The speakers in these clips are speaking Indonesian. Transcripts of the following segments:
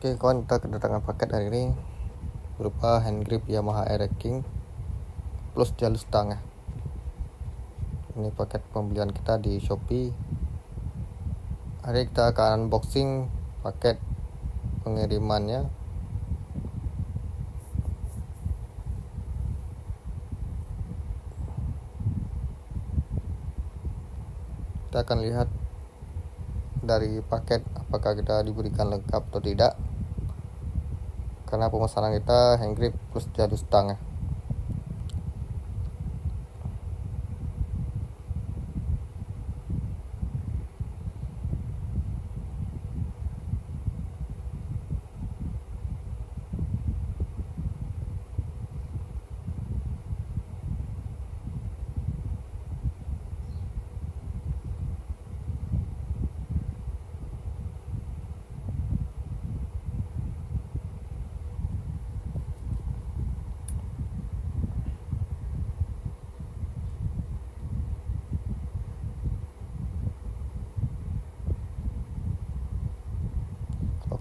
Oke kawan kita kedatangan paket hari ini berupa hand grip Yamaha Air King plus jalur setengah ini paket pembelian kita di Shopee hari kita akan unboxing paket pengirimannya kita akan lihat dari paket apakah kita diberikan lengkap atau tidak karena pemesanan kita hand grip plus jadu setengah.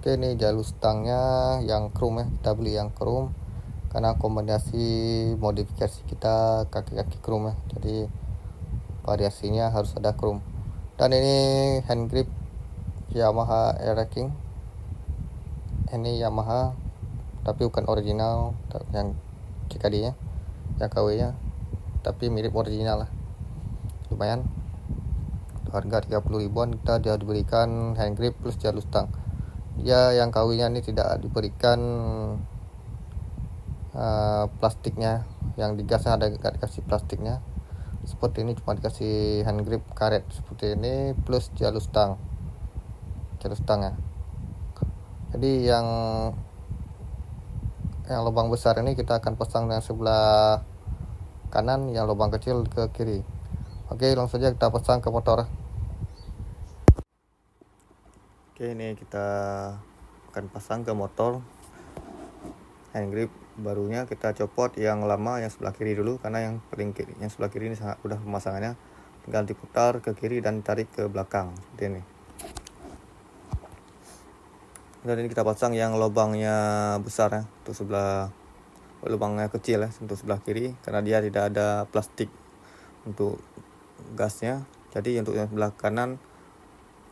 oke nih jalur stangnya yang chrome ya kita beli yang chrome karena kombinasi modifikasi kita kaki-kaki chrome ya jadi variasinya harus ada chrome dan ini hand grip Yamaha Air King ini Yamaha tapi bukan original yang CKD nya yang KW nya tapi mirip original lah lumayan harga 30 ribuan kita dia diberikan hand grip plus jalur stang ya yang kawinnya ini tidak diberikan uh, plastiknya yang digasnya ada dikasih plastiknya seperti ini cuma dikasih hand grip karet seperti ini plus jalur stang jalur stang ya jadi yang yang lubang besar ini kita akan pasang yang sebelah kanan yang lubang kecil ke kiri oke langsung saja kita pasang ke motor Oke ini kita akan pasang ke motor hand grip barunya kita copot yang lama yang sebelah kiri dulu karena yang paling kiri yang sebelah kiri ini sangat udah pemasangannya tinggal diputar ke kiri dan tarik ke belakang seperti ini dan ini kita pasang yang lubangnya besar ya untuk sebelah lubangnya kecil ya untuk sebelah kiri karena dia tidak ada plastik untuk gasnya jadi untuk yang sebelah kanan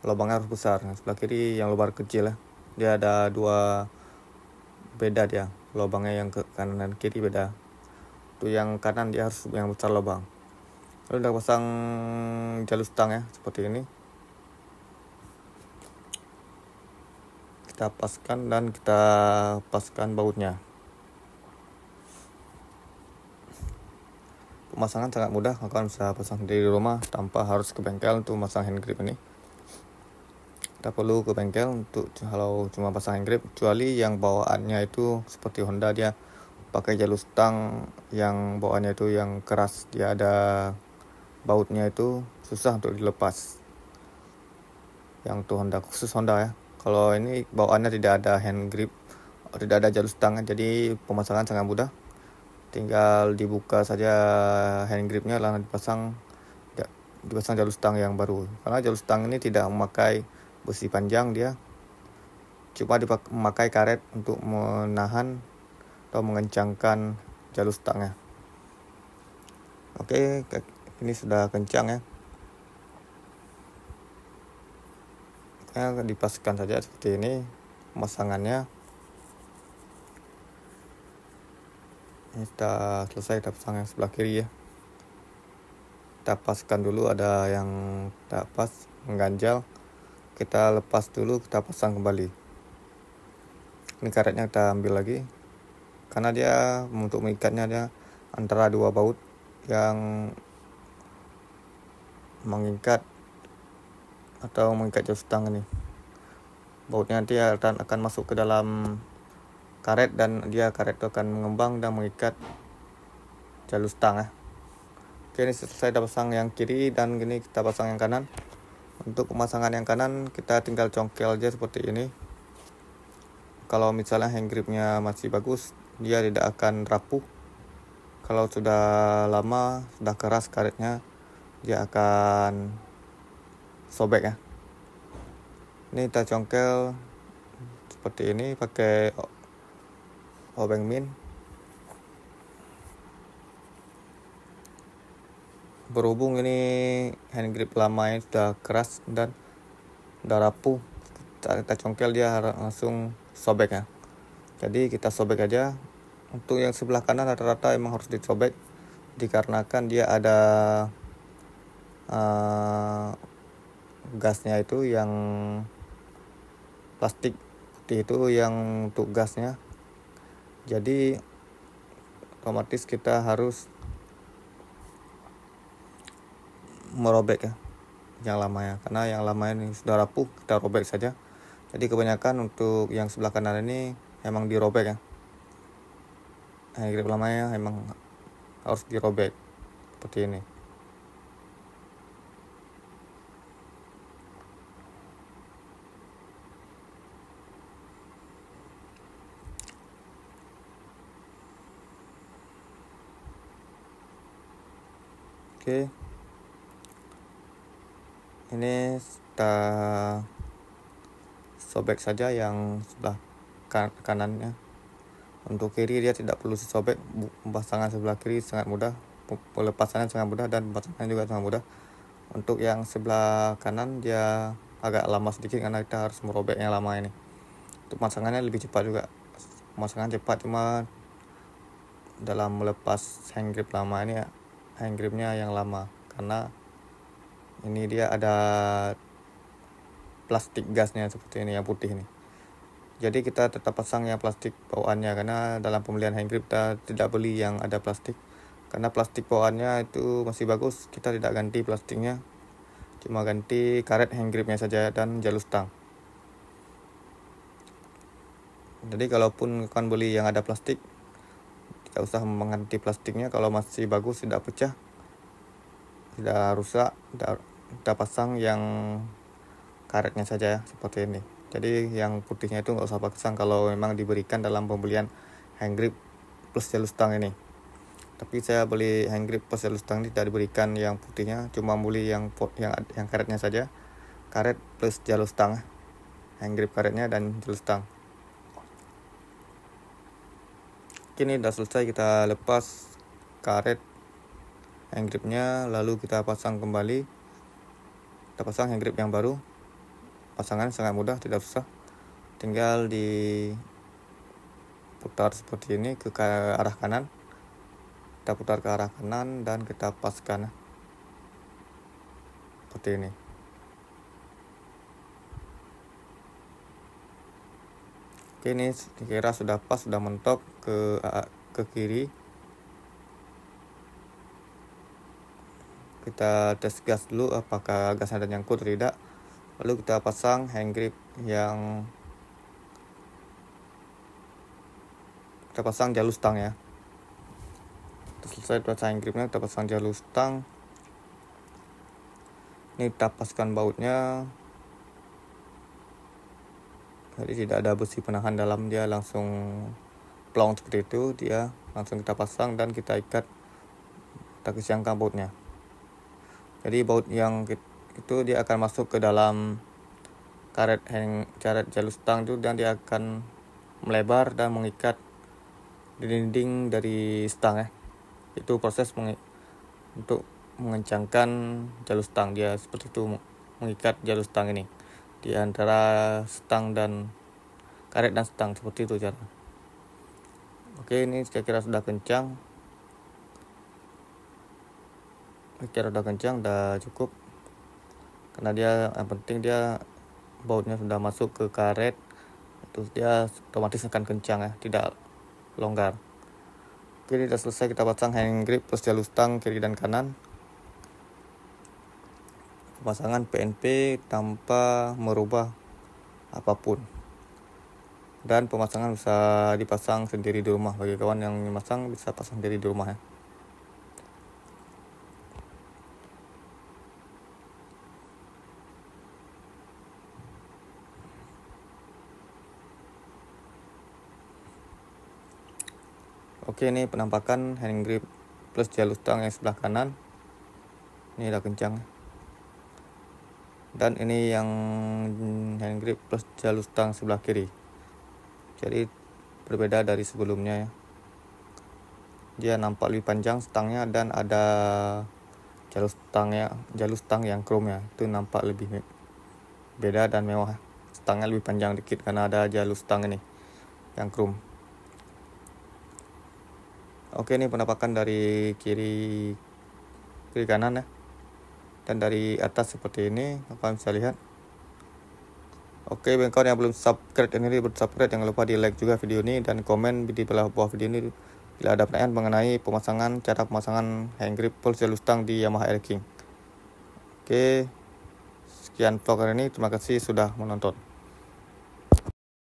lubangnya harus besar nah, sebelah kiri yang lubang kecil ya dia ada dua beda dia lubangnya yang ke kanan dan kiri beda itu yang kanan dia harus yang besar lubang lalu udah pasang jalur jalustang ya seperti ini kita paskan dan kita paskan bautnya pemasangan sangat mudah kalian bisa pasang di rumah tanpa harus ke bengkel untuk masang hand grip ini tak perlu ke bengkel untuk kalau cuma pasang hand grip kecuali yang bawaannya itu seperti Honda dia pakai jalur stang yang bawaannya itu yang keras dia ada bautnya itu susah untuk dilepas yang tuh Honda khusus Honda ya kalau ini bawaannya tidak ada hand grip tidak ada jalur stang jadi pemasangan sangat mudah tinggal dibuka saja hand gripnya lalu dipasang dipasang jalur stang yang baru karena jalur stang ini tidak memakai besi panjang dia cuma dipakai, memakai karet untuk menahan atau mengencangkan jalur stangnya oke ini sudah kencang ya dipasangkan saja seperti ini pemasangannya ini kita selesai kita pasang yang sebelah kiri ya kita pasangkan dulu ada yang tak pas mengganjal kita lepas dulu kita pasang kembali ini karetnya kita ambil lagi karena dia untuk mengikatnya dia antara dua baut yang mengikat atau mengikat jauh setang ini bautnya nanti akan, akan masuk ke dalam karet dan dia karet itu akan mengembang dan mengikat jalur stang ya. Eh. Oke ini selesai kita pasang yang kiri dan gini kita pasang yang kanan untuk pemasangan yang kanan kita tinggal congkel aja seperti ini kalau misalnya hand gripnya masih bagus dia tidak akan rapuh kalau sudah lama sudah keras karetnya dia akan sobek ya ini kita congkel seperti ini pakai obeng min berhubung ini hand grip lamanya sudah keras dan udah rapuh kita, kita congkel dia langsung sobek ya jadi kita sobek aja untuk yang sebelah kanan rata-rata emang harus dicobek dikarenakan dia ada uh, gasnya itu yang plastik putih itu yang untuk gasnya jadi otomatis kita harus merobek ya yang lama ya karena yang lama ini sudah rapuh kita robek saja jadi kebanyakan untuk yang sebelah kanan ini emang dirobek ya yang grip lamanya emang harus dirobek seperti ini Oke. Okay ini kita sobek saja yang sebelah kan kanannya untuk kiri dia tidak perlu sobek pemasangan sebelah kiri sangat mudah pelepasannya sangat mudah dan pasangannya juga sangat mudah untuk yang sebelah kanan dia agak lama sedikit karena kita harus merobeknya lama ini untuk pasangannya lebih cepat juga Pasangan cepat cuma dalam melepas hand grip lama ini ya, hand gripnya yang lama karena ini dia ada plastik gasnya seperti ini yang putih ini jadi kita tetap pasang yang plastik bawaannya karena dalam pembelian hand grip kita tidak beli yang ada plastik karena plastik bawaannya itu masih bagus kita tidak ganti plastiknya cuma ganti karet hand gripnya saja dan jalur stang jadi kalaupun kalian beli yang ada plastik tidak usah mengganti plastiknya kalau masih bagus tidak pecah tidak rusak kita, pasang yang karetnya saja ya seperti ini jadi yang putihnya itu nggak usah pasang kalau memang diberikan dalam pembelian hand grip plus jalur stang ini tapi saya beli hand grip plus jalur stang ini tidak diberikan yang putihnya cuma beli yang yang yang karetnya saja karet plus jalur stang hand grip karetnya dan jalur stang kini sudah selesai kita lepas karet hand lalu kita pasang kembali kita pasang hand grip yang baru pasangan sangat mudah tidak susah tinggal di putar seperti ini ke arah kanan kita putar ke arah kanan dan kita paskan seperti ini oke ini kira sudah pas sudah mentok ke ke kiri kita tes gas dulu apakah gas ada nyangkut atau tidak lalu kita pasang hand grip yang kita pasang jalur stang ya selesai pasang hand gripnya kita pasang jalur stang ini kita paskan bautnya jadi tidak ada besi penahan dalam dia langsung plong seperti itu dia langsung kita pasang dan kita ikat kita kesiangkan bautnya jadi baut yang itu dia akan masuk ke dalam karet hang karet jalur stang itu dan dia akan melebar dan mengikat dinding dari stang ya itu proses meng, untuk mengencangkan jalur stang dia seperti itu mengikat jalur stang ini di antara stang dan karet dan stang seperti itu cara oke ini saya kira sudah kencang mikir udah kencang udah cukup karena dia yang penting dia bautnya sudah masuk ke karet terus dia otomatis akan kencang ya tidak longgar oke ini sudah selesai kita pasang hand grip plus jalur stang kiri dan kanan pemasangan PNP tanpa merubah apapun dan pemasangan bisa dipasang sendiri di rumah bagi kawan yang memasang bisa pasang sendiri di rumah ya Oke ini penampakan hand grip plus jalur jalustang yang sebelah kanan. Ini udah kencang. Dan ini yang hand grip plus jalur jalustang sebelah kiri. Jadi berbeda dari sebelumnya ya. Dia nampak lebih panjang stangnya dan ada jalur stangnya, jalur stang yang chrome ya. Itu nampak lebih beda dan mewah. Stangnya lebih panjang dikit karena ada jalur stang ini yang chrome oke ini penampakan dari kiri kiri kanan ya dan dari atas seperti ini kalian bisa lihat oke bagi yang belum subscribe ini subscribe jangan lupa di like juga video ini dan komen di bawah, bawah video ini bila ada pertanyaan mengenai pemasangan cara pemasangan hand grip pulse lustang di Yamaha Air King oke sekian vlog hari ini terima kasih sudah menonton